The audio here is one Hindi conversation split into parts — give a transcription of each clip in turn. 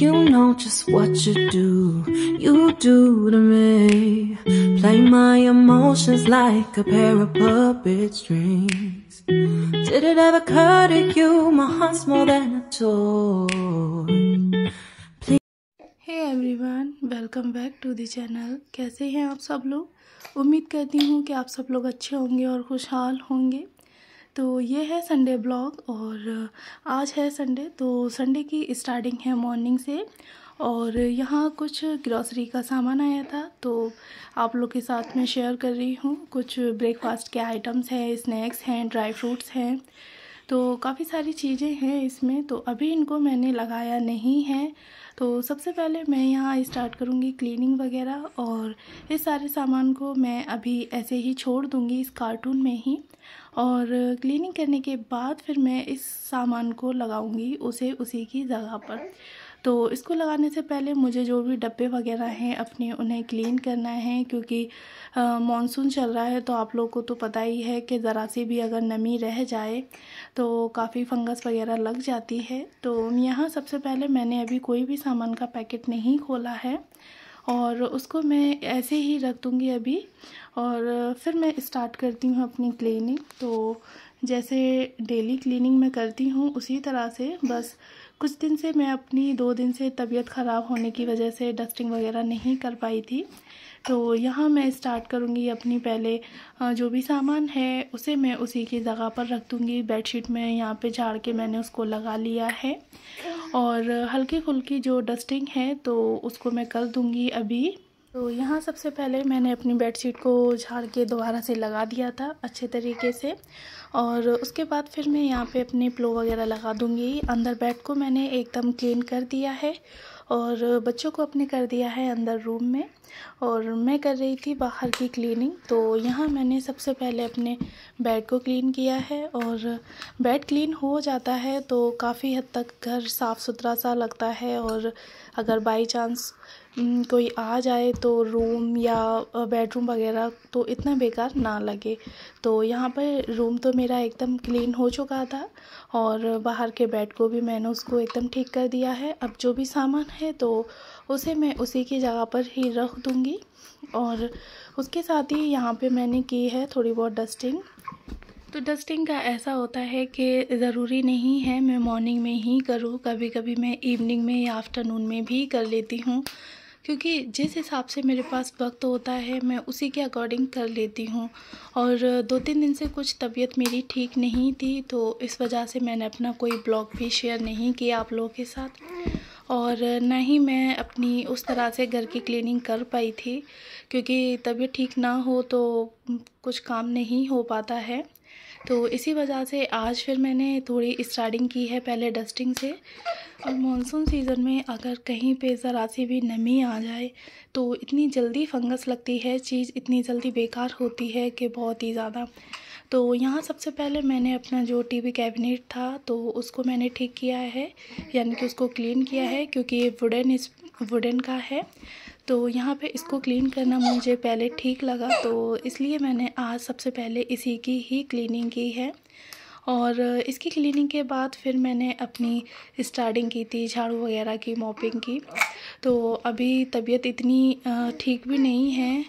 You know just what you do, you do to me. Play my emotions like a pair of puppet strings. Did it ever occur to you, my heart's more than a toy? Please. Hey everyone, welcome back to the channel. कैसे हैं आप सब लोग उम्मीद करती हूँ कि आप सब लोग अच्छे होंगे और खुशहाल होंगे तो ये है संडे ब्लॉग और आज है संडे तो संडे की स्टार्टिंग है मॉर्निंग से और यहाँ कुछ ग्रॉसरी का सामान आया था तो आप लोग के साथ में शेयर कर रही हूँ कुछ ब्रेकफास्ट के आइटम्स हैं स्नैक्स हैं ड्राई फ्रूट्स हैं तो काफ़ी सारी चीज़ें हैं इसमें तो अभी इनको मैंने लगाया नहीं है तो सबसे पहले मैं यहाँ स्टार्ट करूँगी क्लीनिंग वगैरह और इस सारे सामान को मैं अभी ऐसे ही छोड़ दूँगी इस कार्टून में ही और क्लीनिंग करने के बाद फिर मैं इस सामान को लगाऊँगी उसे उसी की जगह पर तो इसको लगाने से पहले मुझे जो भी डब्बे वगैरह हैं अपने उन्हें क्लीन करना है क्योंकि मानसून चल रहा है तो आप लोगों को तो पता ही है कि ज़रा सी भी अगर नमी रह जाए तो काफ़ी फंगस वगैरह लग जाती है तो यहाँ सबसे पहले मैंने अभी कोई भी सामान का पैकेट नहीं खोला है और उसको मैं ऐसे ही रख दूँगी अभी और फिर मैं स्टार्ट करती हूँ अपनी क्लीनिंग तो जैसे डेली क्लीनिंग मैं करती हूँ उसी तरह से बस कुछ दिन से मैं अपनी दो दिन से तबीयत ख़राब होने की वजह से डस्टिंग वगैरह नहीं कर पाई थी तो यहाँ मैं स्टार्ट करूँगी अपनी पहले जो भी सामान है उसे मैं उसी की जगह पर रख दूँगी बेडशीट में यहाँ पे झाड़ के मैंने उसको लगा लिया है और हल्की फुल्की जो डस्टिंग है तो उसको मैं कर दूँगी अभी तो यहाँ सबसे पहले मैंने अपनी बेडशीट को झाड़ के दोबारा से लगा दिया था अच्छे तरीके से और उसके बाद फिर मैं यहाँ पे अपने प्लो वगैरह लगा दूँगी अंदर बेड को मैंने एकदम क्लीन कर दिया है और बच्चों को अपने कर दिया है अंदर रूम में और मैं कर रही थी बाहर की क्लीनिंग तो यहाँ मैंने सबसे पहले अपने बेड को क्लीन किया है और बेड क्लीन हो जाता है तो काफ़ी हद तक घर साफ़ सुथरा सा लगता है और अगर बाई चांस हम्म, कोई आ जाए तो रूम या बेडरूम वगैरह तो इतना बेकार ना लगे तो यहाँ पर रूम तो मेरा एकदम क्लीन हो चुका था और बाहर के बेड को भी मैंने उसको एकदम ठीक कर दिया है अब जो भी सामान है तो उसे मैं उसी की जगह पर ही रख दूँगी और उसके साथ ही यहाँ पे मैंने की है थोड़ी बहुत डस्टिंग तो डस्टिंग का ऐसा होता है कि ज़रूरी नहीं है मैं मॉर्निंग में ही करूँ कभी कभी मैं इवनिंग में या आफ्टरनून में भी कर लेती हूँ क्योंकि जिस हिसाब से मेरे पास वक्त होता है मैं उसी के अकॉर्डिंग कर लेती हूँ और दो तीन दिन से कुछ तबीयत मेरी ठीक नहीं थी तो इस वजह से मैंने अपना कोई ब्लॉग भी शेयर नहीं किया आप लोगों के साथ और ना ही मैं अपनी उस तरह से घर की क्लीनिंग कर पाई थी क्योंकि तबीयत ठीक ना हो तो कुछ काम नहीं हो पाता है तो इसी वजह से आज फिर मैंने थोड़ी स्टार्टिंग की है पहले डस्टिंग से और मानसून सीज़न में अगर कहीं पे ज़रा सी भी नमी आ जाए तो इतनी जल्दी फंगस लगती है चीज़ इतनी जल्दी बेकार होती है कि बहुत ही ज़्यादा तो यहाँ सबसे पहले मैंने अपना जो टीवी कैबिनेट था तो उसको मैंने ठीक किया है यानी कि उसको क्लीन किया है क्योंकि ये वुडन इस वुडन का है तो यहाँ पे इसको क्लीन करना मुझे पहले ठीक लगा तो इसलिए मैंने आज सबसे पहले इसी की ही क्लीनिंग की है और इसकी क्लीनिंग के बाद फिर मैंने अपनी स्टार्टिंग की थी झाड़ू वगैरह की मॉपिंग की तो अभी तबीयत इतनी ठीक भी नहीं है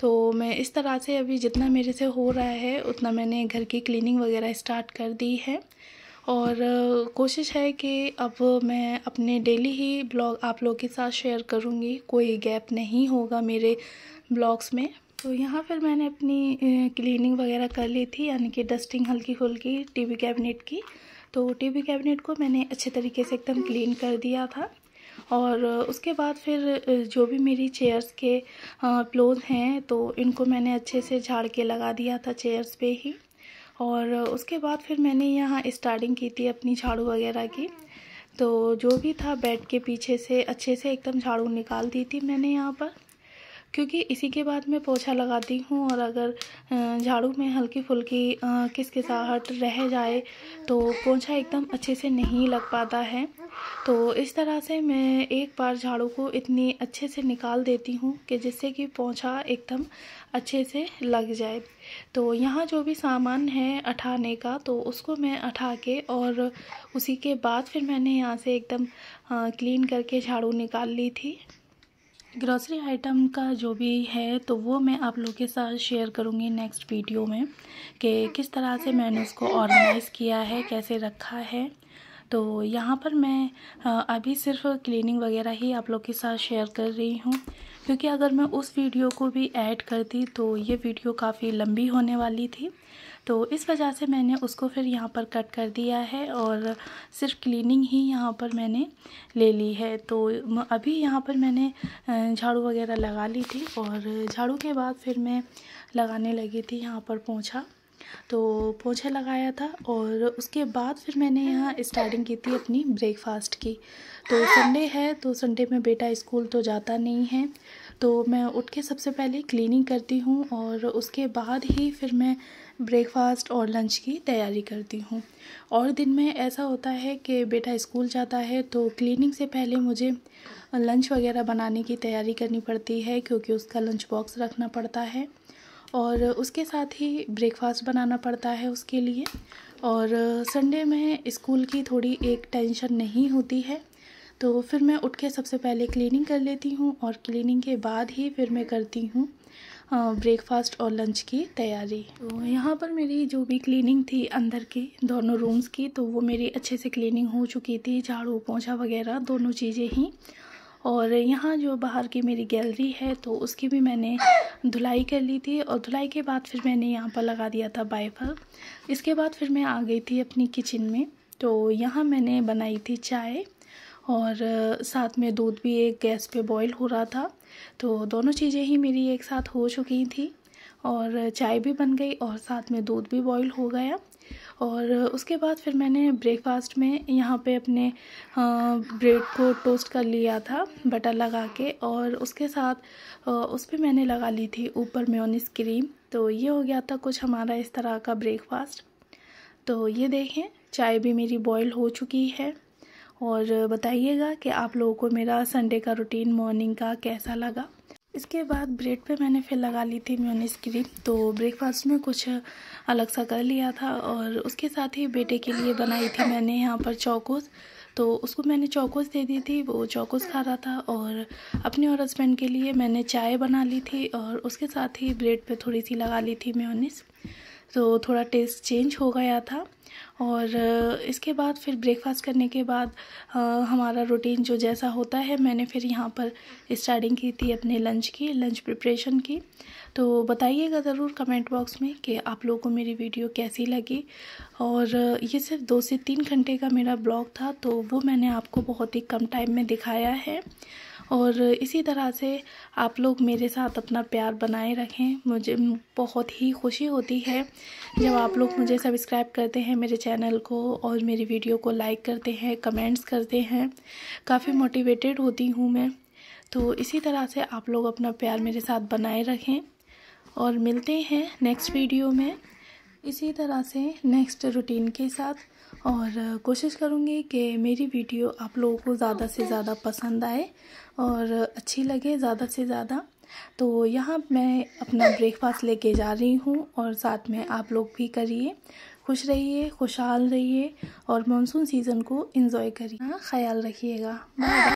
तो मैं इस तरह से अभी जितना मेरे से हो रहा है उतना मैंने घर की क्लीनिंग वगैरह स्टार्ट कर दी है और कोशिश है कि अब मैं अपने डेली ही ब्लॉग आप लोग के साथ शेयर करूँगी कोई गैप नहीं होगा मेरे ब्लॉग्स में तो यहाँ पर मैंने अपनी क्लीनिंग वगैरह कर ली थी यानी कि डस्टिंग हल्की टी टीवी कैबिनेट की तो टीवी कैबिनेट को मैंने अच्छे तरीके से एकदम क्लीन कर दिया था और उसके बाद फिर जो भी मेरी चेयर्स के प्लोज हैं तो इनको मैंने अच्छे से झाड़ के लगा दिया था चेयर्स पे ही और उसके बाद फिर मैंने यहाँ स्टार्टिंग की थी अपनी झाड़ू वगैरह की तो जो भी था बेड के पीछे से अच्छे से एकदम झाड़ू निकाल दी थी मैंने यहाँ पर क्योंकि इसी के बाद मैं पोछा लगाती हूँ और अगर झाड़ू में हल्की फुल्की किसकिसाहट रह जाए तो पोछा एकदम अच्छे से नहीं लग पाता है तो इस तरह से मैं एक बार झाड़ू को इतनी अच्छे से निकाल देती हूँ कि जिससे कि पोछा एकदम अच्छे से लग जाए तो यहाँ जो भी सामान है उठाने का तो उसको मैं उठा के और उसी के बाद फिर मैंने यहाँ से एकदम क्लीन करके झाड़ू निकाल ली थी ग्रॉसरी आइटम का जो भी है तो वो मैं आप लोग के साथ शेयर करूँगी नेक्स्ट वीडियो में कि किस तरह से मैंने उसको ऑर्गेनाइज़ किया है कैसे रखा है तो यहाँ पर मैं अभी सिर्फ क्लीनिंग वगैरह ही आप लोग के साथ शेयर कर रही हूँ क्योंकि अगर मैं उस वीडियो को भी ऐड करती तो ये वीडियो काफ़ी लंबी होने वाली थी तो इस वजह से मैंने उसको फिर यहाँ पर कट कर दिया है और सिर्फ क्लीनिंग ही यहाँ पर मैंने ले ली है तो अभी यहाँ पर मैंने झाड़ू वगैरह लगा ली थी और झाड़ू के बाद फिर मैं लगाने लगी थी यहाँ पर पोछा तो पोछा लगाया था और उसके बाद फिर मैंने यहाँ स्टार्टिंग की थी अपनी ब्रेकफास्ट की तो संडे है तो संडे में बेटा स्कूल तो जाता नहीं है तो मैं उठ के सबसे पहले क्लीनिंग करती हूँ और उसके बाद ही फिर मैं ब्रेकफास्ट और लंच की तैयारी करती हूँ और दिन में ऐसा होता है कि बेटा स्कूल जाता है तो क्लीनिंग से पहले मुझे लंच वगैरह बनाने की तैयारी करनी पड़ती है क्योंकि उसका लंच बॉक्स रखना पड़ता है और उसके साथ ही ब्रेकफास्ट बनाना पड़ता है उसके लिए और संडे में स्कूल की थोड़ी एक टेंशन नहीं होती है तो फिर मैं उठ के सबसे पहले क्लीनिंग कर लेती हूँ और क्लीनिंग के बाद ही फिर मैं करती हूँ ब्रेकफास्ट और लंच की तैयारी तो यहाँ पर मेरी जो भी क्लीनिंग थी अंदर की दोनों रूम्स की तो वो मेरी अच्छे से क्लीनिंग हो चुकी थी झाड़ू पोछा वगैरह दोनों चीज़ें ही और यहाँ जो बाहर की मेरी गैलरी है तो उसकी भी मैंने धुलाई कर ली थी और धुलाई के बाद फिर मैंने यहाँ पर लगा दिया था बाइफल इसके बाद फिर मैं आ गई थी अपनी किचन में तो यहाँ मैंने बनाई थी चाय और साथ में दूध भी एक गैस पे बॉईल हो रहा था तो दोनों चीज़ें ही मेरी एक साथ हो चुकी थी और चाय भी बन गई और साथ में दूध भी बॉईल हो गया और उसके बाद फिर मैंने ब्रेकफास्ट में यहाँ पे अपने ब्रेड को टोस्ट कर लिया था बटर लगा के और उसके साथ उस पर मैंने लगा ली थी ऊपर मेयोनीज क्रीम तो ये हो गया था कुछ हमारा इस तरह का ब्रेकफास्ट तो ये देखें चाय भी मेरी बॉईल हो चुकी है और बताइएगा कि आप लोगों को मेरा संडे का रूटीन मॉर्निंग का कैसा लगा इसके बाद ब्रेड पे मैंने फिर लगा ली थी म्योनिस क्रीम तो ब्रेकफास्ट में कुछ अलग सा कर लिया था और उसके साथ ही बेटे के लिए बनाई थी मैंने यहाँ पर चौकोस तो उसको मैंने चौकोस दे दी थी वो चौकोस खा रहा था और अपने और हस्बैंड के लिए मैंने चाय बना ली थी और उसके साथ ही ब्रेड पे थोड़ी सी लगा ली थी म्योनिस तो थोड़ा टेस्ट चेंज हो गया था और इसके बाद फिर ब्रेकफास्ट करने के बाद आ, हमारा रूटीन जो जैसा होता है मैंने फिर यहाँ पर स्टार्टिंग की थी अपने लंच की लंच प्रिपरेशन की तो बताइएगा ज़रूर कमेंट बॉक्स में कि आप लोगों को मेरी वीडियो कैसी लगी और ये सिर्फ दो से तीन घंटे का मेरा ब्लॉग था तो वो मैंने आपको बहुत ही कम टाइम में दिखाया है और इसी तरह से आप लोग मेरे साथ अपना प्यार बनाए रखें मुझे बहुत ही खुशी होती है जब आप लोग मुझे सब्सक्राइब करते हैं मेरे चैनल को और मेरी वीडियो को लाइक करते हैं कमेंट्स करते हैं काफ़ी मोटिवेटेड होती हूँ मैं तो इसी तरह से आप लोग अपना प्यार मेरे साथ बनाए रखें और मिलते हैं नेक्स्ट वीडियो में इसी तरह से नेक्स्ट रूटीन के साथ और कोशिश करूँगी कि मेरी वीडियो आप लोगों को ज़्यादा से ज़्यादा पसंद आए और अच्छी लगे ज़्यादा से ज़्यादा तो यहाँ मैं अपना ब्रेकफास्ट लेके जा रही हूँ और साथ में आप लोग भी करिए खुश रहिए खुशहाल रहिए और मानसून सीज़न को इन्जॉय करिए हाँ, ख्याल रखिएगा